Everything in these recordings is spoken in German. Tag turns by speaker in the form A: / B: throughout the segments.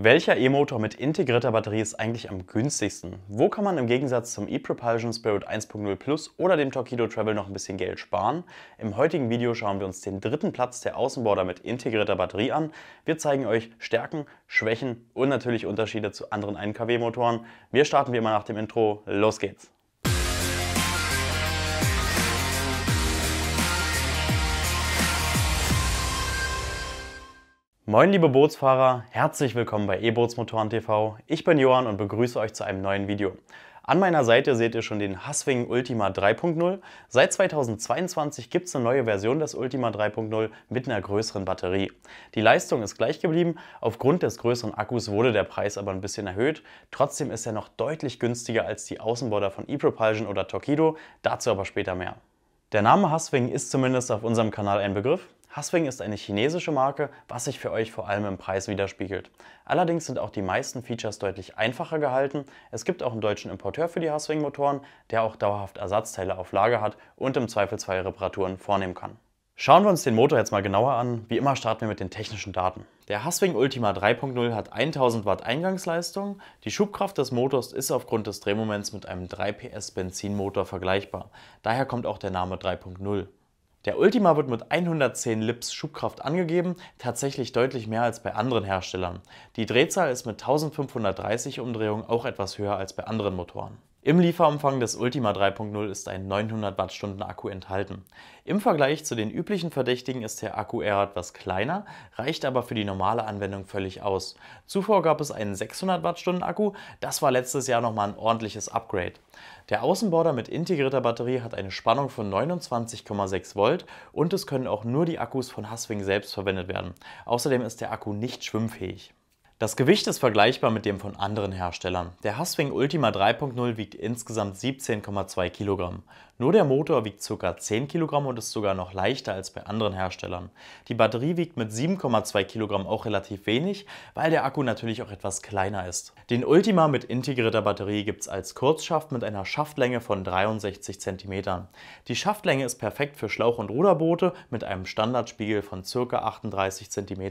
A: Welcher E-Motor mit integrierter Batterie ist eigentlich am günstigsten? Wo kann man im Gegensatz zum e-Propulsion Spirit 1.0 Plus oder dem Torpedo Travel noch ein bisschen Geld sparen? Im heutigen Video schauen wir uns den dritten Platz der Außenborder mit integrierter Batterie an. Wir zeigen euch Stärken, Schwächen und natürlich Unterschiede zu anderen 1kW-Motoren. Wir starten wie immer nach dem Intro. Los geht's! Moin liebe Bootsfahrer, herzlich willkommen bei E-Boots Motoren TV. Ich bin Johann und begrüße euch zu einem neuen Video. An meiner Seite seht ihr schon den Haswing Ultima 3.0. Seit 2022 gibt es eine neue Version des Ultima 3.0 mit einer größeren Batterie. Die Leistung ist gleich geblieben, aufgrund des größeren Akkus wurde der Preis aber ein bisschen erhöht. Trotzdem ist er noch deutlich günstiger als die Außenborder von ePropulsion oder Torpedo, dazu aber später mehr. Der Name Haswing ist zumindest auf unserem Kanal ein Begriff. Haswing ist eine chinesische Marke, was sich für euch vor allem im Preis widerspiegelt. Allerdings sind auch die meisten Features deutlich einfacher gehalten. Es gibt auch einen deutschen Importeur für die Haswing-Motoren, der auch dauerhaft Ersatzteile auf Lager hat und im Zweifelsfall Reparaturen vornehmen kann. Schauen wir uns den Motor jetzt mal genauer an. Wie immer starten wir mit den technischen Daten. Der Haswing Ultima 3.0 hat 1000 Watt Eingangsleistung. Die Schubkraft des Motors ist aufgrund des Drehmoments mit einem 3 PS Benzinmotor vergleichbar. Daher kommt auch der Name 3.0. Der Ultima wird mit 110 Lips Schubkraft angegeben, tatsächlich deutlich mehr als bei anderen Herstellern. Die Drehzahl ist mit 1530 Umdrehungen auch etwas höher als bei anderen Motoren. Im Lieferumfang des Ultima 3.0 ist ein 900 Wattstunden Akku enthalten. Im Vergleich zu den üblichen Verdächtigen ist der Akku eher etwas kleiner, reicht aber für die normale Anwendung völlig aus. Zuvor gab es einen 600 Wattstunden Akku, das war letztes Jahr nochmal ein ordentliches Upgrade. Der Außenborder mit integrierter Batterie hat eine Spannung von 29,6 Volt und es können auch nur die Akkus von Haswing selbst verwendet werden. Außerdem ist der Akku nicht schwimmfähig. Das Gewicht ist vergleichbar mit dem von anderen Herstellern. Der Haswing Ultima 3.0 wiegt insgesamt 17,2 Kilogramm. Nur der Motor wiegt ca. 10 Kilogramm und ist sogar noch leichter als bei anderen Herstellern. Die Batterie wiegt mit 7,2 Kilogramm auch relativ wenig, weil der Akku natürlich auch etwas kleiner ist. Den Ultima mit integrierter Batterie gibt es als Kurzschaft mit einer Schaftlänge von 63 cm. Die Schaftlänge ist perfekt für Schlauch- und Ruderboote mit einem Standardspiegel von ca. 38 cm.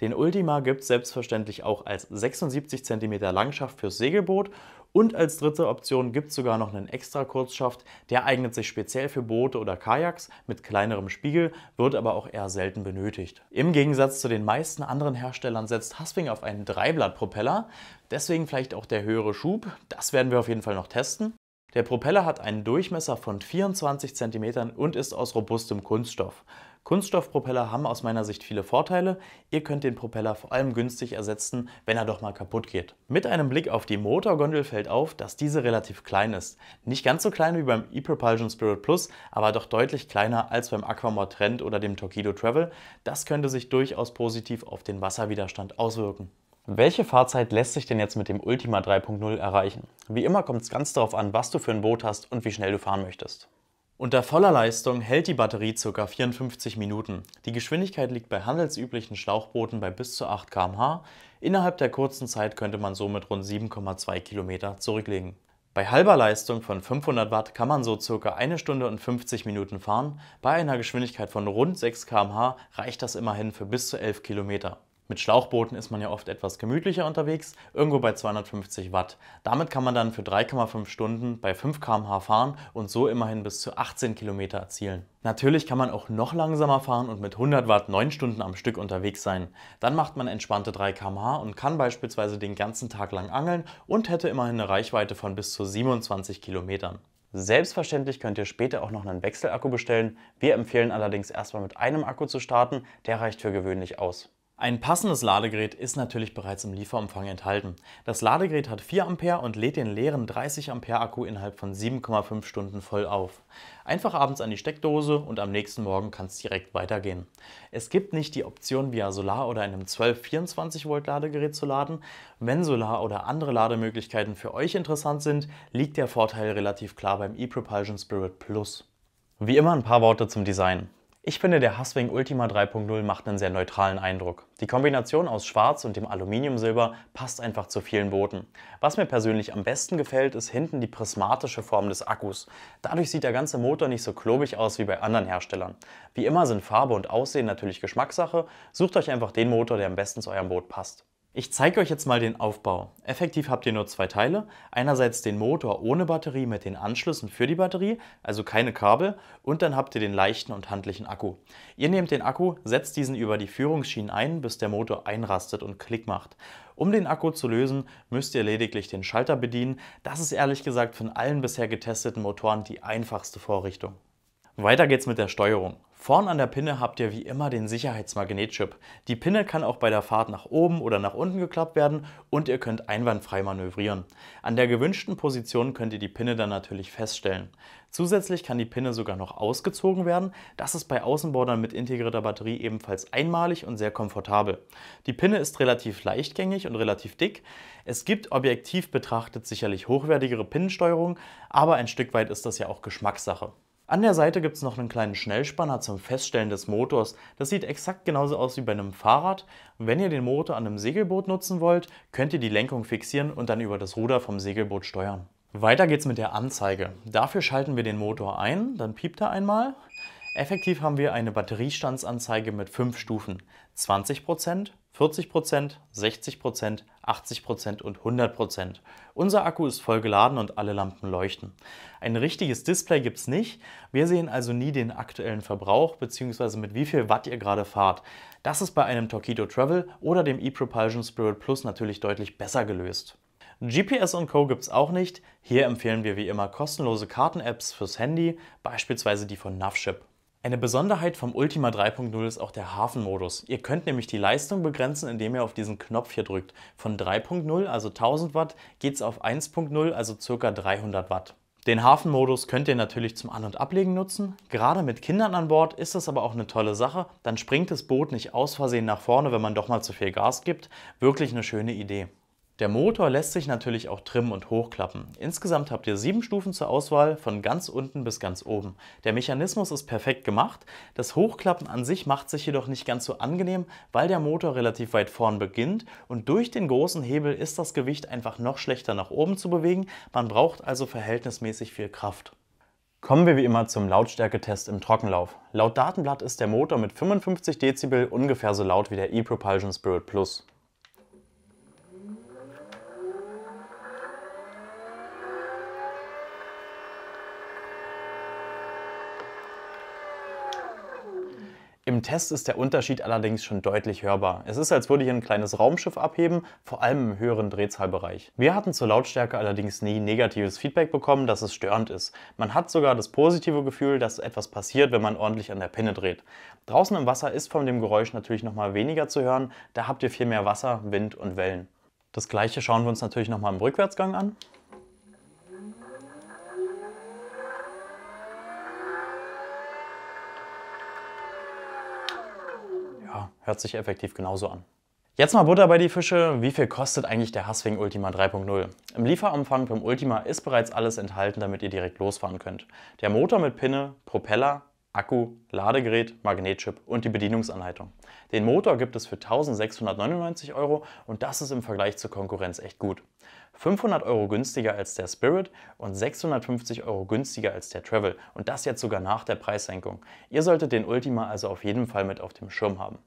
A: Den Ultima gibt es selbstverständlich letztendlich auch als 76 cm Langschaft fürs Segelboot und als dritte Option gibt es sogar noch einen extra Kurzschaft, der eignet sich speziell für Boote oder Kajaks mit kleinerem Spiegel, wird aber auch eher selten benötigt. Im Gegensatz zu den meisten anderen Herstellern setzt Haswing auf einen Dreiblattpropeller, deswegen vielleicht auch der höhere Schub, das werden wir auf jeden Fall noch testen. Der Propeller hat einen Durchmesser von 24 cm und ist aus robustem Kunststoff. Kunststoffpropeller haben aus meiner Sicht viele Vorteile. Ihr könnt den Propeller vor allem günstig ersetzen, wenn er doch mal kaputt geht. Mit einem Blick auf die Motorgondel fällt auf, dass diese relativ klein ist. Nicht ganz so klein wie beim ePropulsion Spirit Plus, aber doch deutlich kleiner als beim Aquamod Trend oder dem Torpedo Travel. Das könnte sich durchaus positiv auf den Wasserwiderstand auswirken. Welche Fahrzeit lässt sich denn jetzt mit dem Ultima 3.0 erreichen? Wie immer kommt es ganz darauf an, was du für ein Boot hast und wie schnell du fahren möchtest. Unter voller Leistung hält die Batterie ca. 54 Minuten. Die Geschwindigkeit liegt bei handelsüblichen Schlauchbooten bei bis zu 8 km/h. Innerhalb der kurzen Zeit könnte man somit rund 7,2 Kilometer zurücklegen. Bei halber Leistung von 500 Watt kann man so ca. 1 Stunde und 50 Minuten fahren. Bei einer Geschwindigkeit von rund 6 km/h reicht das immerhin für bis zu 11 Kilometer. Mit Schlauchbooten ist man ja oft etwas gemütlicher unterwegs, irgendwo bei 250 Watt. Damit kann man dann für 3,5 Stunden bei 5 km/h fahren und so immerhin bis zu 18 Kilometer erzielen. Natürlich kann man auch noch langsamer fahren und mit 100 Watt 9 Stunden am Stück unterwegs sein. Dann macht man entspannte 3 km/h und kann beispielsweise den ganzen Tag lang angeln und hätte immerhin eine Reichweite von bis zu 27 Kilometern. Selbstverständlich könnt ihr später auch noch einen Wechselakku bestellen. Wir empfehlen allerdings erstmal mit einem Akku zu starten, der reicht für gewöhnlich aus. Ein passendes Ladegerät ist natürlich bereits im Lieferumfang enthalten. Das Ladegerät hat 4 Ampere und lädt den leeren 30 Ampere Akku innerhalb von 7,5 Stunden voll auf. Einfach abends an die Steckdose und am nächsten Morgen kann es direkt weitergehen. Es gibt nicht die Option via Solar oder einem 12-24 Volt Ladegerät zu laden. Wenn Solar oder andere Lademöglichkeiten für euch interessant sind, liegt der Vorteil relativ klar beim ePropulsion Spirit Plus. Wie immer ein paar Worte zum Design. Ich finde, der Haswing Ultima 3.0 macht einen sehr neutralen Eindruck. Die Kombination aus Schwarz und dem Aluminiumsilber passt einfach zu vielen Booten. Was mir persönlich am besten gefällt, ist hinten die prismatische Form des Akkus. Dadurch sieht der ganze Motor nicht so klobig aus wie bei anderen Herstellern. Wie immer sind Farbe und Aussehen natürlich Geschmackssache, sucht euch einfach den Motor, der am besten zu eurem Boot passt. Ich zeige euch jetzt mal den Aufbau. Effektiv habt ihr nur zwei Teile. Einerseits den Motor ohne Batterie mit den Anschlüssen für die Batterie, also keine Kabel, und dann habt ihr den leichten und handlichen Akku. Ihr nehmt den Akku, setzt diesen über die Führungsschienen ein, bis der Motor einrastet und Klick macht. Um den Akku zu lösen, müsst ihr lediglich den Schalter bedienen. Das ist ehrlich gesagt von allen bisher getesteten Motoren die einfachste Vorrichtung. Weiter geht's mit der Steuerung. Vorn an der Pinne habt ihr wie immer den Sicherheitsmagnetchip. Die Pinne kann auch bei der Fahrt nach oben oder nach unten geklappt werden und ihr könnt einwandfrei manövrieren. An der gewünschten Position könnt ihr die Pinne dann natürlich feststellen. Zusätzlich kann die Pinne sogar noch ausgezogen werden. Das ist bei Außenbordern mit integrierter Batterie ebenfalls einmalig und sehr komfortabel. Die Pinne ist relativ leichtgängig und relativ dick. Es gibt objektiv betrachtet sicherlich hochwertigere Pinnensteuerungen, aber ein Stück weit ist das ja auch Geschmackssache. An der Seite gibt es noch einen kleinen Schnellspanner zum Feststellen des Motors. Das sieht exakt genauso aus wie bei einem Fahrrad. Wenn ihr den Motor an einem Segelboot nutzen wollt, könnt ihr die Lenkung fixieren und dann über das Ruder vom Segelboot steuern. Weiter geht's mit der Anzeige. Dafür schalten wir den Motor ein, dann piept er einmal. Effektiv haben wir eine Batteriestandsanzeige mit 5 Stufen. 20%, 40 60 80 und 100 Unser Akku ist voll geladen und alle Lampen leuchten. Ein richtiges Display gibt es nicht. Wir sehen also nie den aktuellen Verbrauch bzw. mit wie viel Watt ihr gerade fahrt. Das ist bei einem Torpedo Travel oder dem ePropulsion Spirit Plus natürlich deutlich besser gelöst. GPS und Co. gibt es auch nicht. Hier empfehlen wir wie immer kostenlose Karten-Apps fürs Handy, beispielsweise die von Navship. Eine Besonderheit vom Ultima 3.0 ist auch der Hafenmodus. Ihr könnt nämlich die Leistung begrenzen, indem ihr auf diesen Knopf hier drückt. Von 3.0, also 1000 Watt, geht es auf 1.0, also ca. 300 Watt. Den Hafenmodus könnt ihr natürlich zum An- und Ablegen nutzen. Gerade mit Kindern an Bord ist das aber auch eine tolle Sache. Dann springt das Boot nicht aus Versehen nach vorne, wenn man doch mal zu viel Gas gibt. Wirklich eine schöne Idee. Der Motor lässt sich natürlich auch trimmen und hochklappen. Insgesamt habt ihr sieben Stufen zur Auswahl, von ganz unten bis ganz oben. Der Mechanismus ist perfekt gemacht, das Hochklappen an sich macht sich jedoch nicht ganz so angenehm, weil der Motor relativ weit vorn beginnt und durch den großen Hebel ist das Gewicht einfach noch schlechter nach oben zu bewegen, man braucht also verhältnismäßig viel Kraft. Kommen wir wie immer zum Lautstärketest im Trockenlauf. Laut Datenblatt ist der Motor mit 55 Dezibel ungefähr so laut wie der ePropulsion Spirit Plus. Im Test ist der Unterschied allerdings schon deutlich hörbar. Es ist, als würde hier ein kleines Raumschiff abheben, vor allem im höheren Drehzahlbereich. Wir hatten zur Lautstärke allerdings nie negatives Feedback bekommen, dass es störend ist. Man hat sogar das positive Gefühl, dass etwas passiert, wenn man ordentlich an der Pinne dreht. Draußen im Wasser ist von dem Geräusch natürlich nochmal weniger zu hören, da habt ihr viel mehr Wasser, Wind und Wellen. Das gleiche schauen wir uns natürlich nochmal im Rückwärtsgang an. Hört sich effektiv genauso an. Jetzt mal Butter bei die Fische. Wie viel kostet eigentlich der Hasswing Ultima 3.0? Im Lieferumfang vom Ultima ist bereits alles enthalten, damit ihr direkt losfahren könnt. Der Motor mit Pinne, Propeller, Akku, Ladegerät, Magnetchip und die Bedienungsanleitung. Den Motor gibt es für 1699 Euro und das ist im Vergleich zur Konkurrenz echt gut. 500 Euro günstiger als der Spirit und 650 Euro günstiger als der Travel und das jetzt sogar nach der Preissenkung. Ihr solltet den Ultima also auf jeden Fall mit auf dem Schirm haben.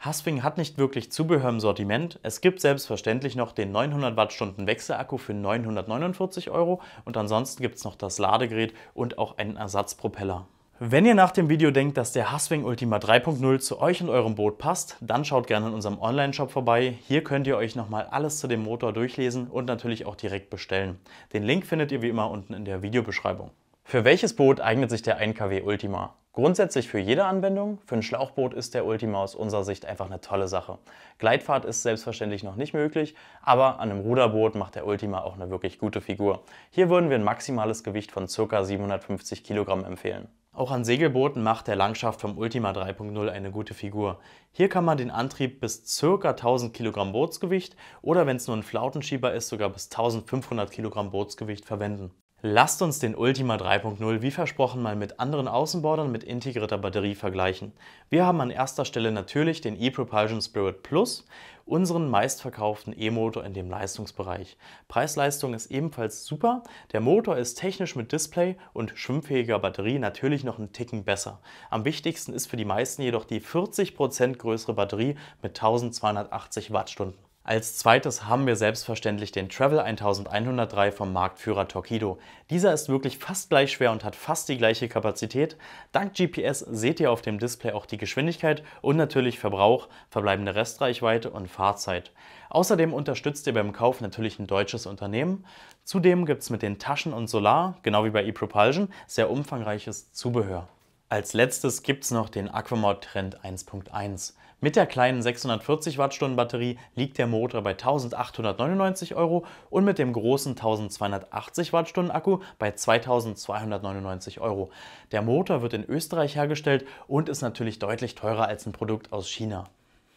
A: Haswing hat nicht wirklich Zubehör im Sortiment. Es gibt selbstverständlich noch den 900 Wattstunden Wechselakku für 949 Euro und ansonsten gibt es noch das Ladegerät und auch einen Ersatzpropeller. Wenn ihr nach dem Video denkt, dass der Haswing Ultima 3.0 zu euch und eurem Boot passt, dann schaut gerne in unserem Online-Shop vorbei. Hier könnt ihr euch nochmal alles zu dem Motor durchlesen und natürlich auch direkt bestellen. Den Link findet ihr wie immer unten in der Videobeschreibung. Für welches Boot eignet sich der 1KW Ultima? Grundsätzlich für jede Anwendung. Für ein Schlauchboot ist der Ultima aus unserer Sicht einfach eine tolle Sache. Gleitfahrt ist selbstverständlich noch nicht möglich, aber an einem Ruderboot macht der Ultima auch eine wirklich gute Figur. Hier würden wir ein maximales Gewicht von ca. 750 Kilogramm empfehlen. Auch an Segelbooten macht der Langschaft vom Ultima 3.0 eine gute Figur. Hier kann man den Antrieb bis ca. 1000 Kilogramm Bootsgewicht oder wenn es nur ein Flautenschieber ist, sogar bis 1500 Kilogramm Bootsgewicht verwenden. Lasst uns den Ultima 3.0 wie versprochen mal mit anderen Außenbordern mit integrierter Batterie vergleichen. Wir haben an erster Stelle natürlich den ePropulsion Spirit Plus, unseren meistverkauften E-Motor in dem Leistungsbereich. Preisleistung ist ebenfalls super. Der Motor ist technisch mit Display und schwimmfähiger Batterie natürlich noch einen Ticken besser. Am wichtigsten ist für die meisten jedoch die 40% größere Batterie mit 1280 Wattstunden. Als zweites haben wir selbstverständlich den Travel 1103 vom Marktführer Torquido. Dieser ist wirklich fast gleich schwer und hat fast die gleiche Kapazität. Dank GPS seht ihr auf dem Display auch die Geschwindigkeit und natürlich Verbrauch, verbleibende Restreichweite und Fahrzeit. Außerdem unterstützt ihr beim Kauf natürlich ein deutsches Unternehmen. Zudem gibt es mit den Taschen und Solar, genau wie bei ePropulsion, sehr umfangreiches Zubehör. Als letztes gibt es noch den Aquamod Trend 1.1. Mit der kleinen 640 Wattstunden Batterie liegt der Motor bei 1899 Euro und mit dem großen 1280 Wattstunden Akku bei 2299 Euro. Der Motor wird in Österreich hergestellt und ist natürlich deutlich teurer als ein Produkt aus China.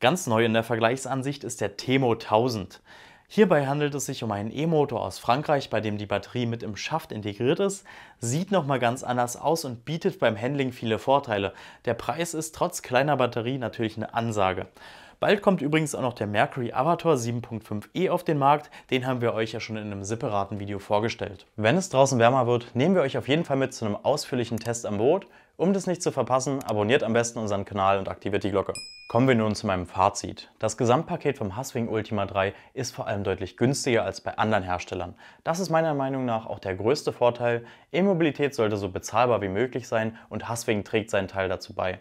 A: Ganz neu in der Vergleichsansicht ist der Temo 1000. Hierbei handelt es sich um einen E-Motor aus Frankreich, bei dem die Batterie mit im Schaft integriert ist, sieht nochmal ganz anders aus und bietet beim Handling viele Vorteile. Der Preis ist trotz kleiner Batterie natürlich eine Ansage. Bald kommt übrigens auch noch der Mercury Avatar 7.5e auf den Markt, den haben wir euch ja schon in einem separaten Video vorgestellt. Wenn es draußen wärmer wird, nehmen wir euch auf jeden Fall mit zu einem ausführlichen Test am Boot. Um das nicht zu verpassen, abonniert am besten unseren Kanal und aktiviert die Glocke. Kommen wir nun zu meinem Fazit. Das Gesamtpaket vom Haswing Ultima 3 ist vor allem deutlich günstiger als bei anderen Herstellern. Das ist meiner Meinung nach auch der größte Vorteil. E-Mobilität sollte so bezahlbar wie möglich sein und Haswing trägt seinen Teil dazu bei.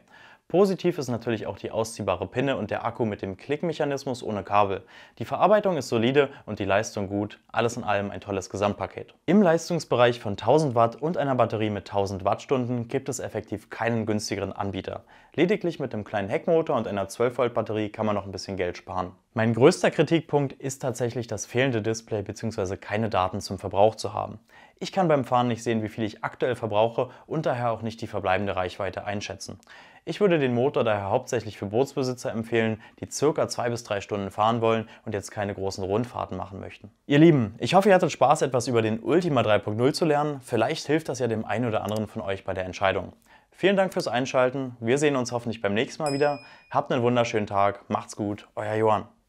A: Positiv ist natürlich auch die ausziehbare Pinne und der Akku mit dem Klickmechanismus ohne Kabel. Die Verarbeitung ist solide und die Leistung gut. Alles in allem ein tolles Gesamtpaket. Im Leistungsbereich von 1000 Watt und einer Batterie mit 1000 Wattstunden gibt es effektiv keinen günstigeren Anbieter. Lediglich mit einem kleinen Heckmotor und einer 12 Volt Batterie kann man noch ein bisschen Geld sparen. Mein größter Kritikpunkt ist tatsächlich das fehlende Display bzw. keine Daten zum Verbrauch zu haben. Ich kann beim Fahren nicht sehen, wie viel ich aktuell verbrauche und daher auch nicht die verbleibende Reichweite einschätzen. Ich würde den Motor daher hauptsächlich für Bootsbesitzer empfehlen, die circa zwei bis drei Stunden fahren wollen und jetzt keine großen Rundfahrten machen möchten. Ihr Lieben, ich hoffe, ihr hattet Spaß, etwas über den Ultima 3.0 zu lernen. Vielleicht hilft das ja dem einen oder anderen von euch bei der Entscheidung. Vielen Dank fürs Einschalten. Wir sehen uns hoffentlich beim nächsten Mal wieder. Habt einen wunderschönen Tag. Macht's gut. Euer Johann.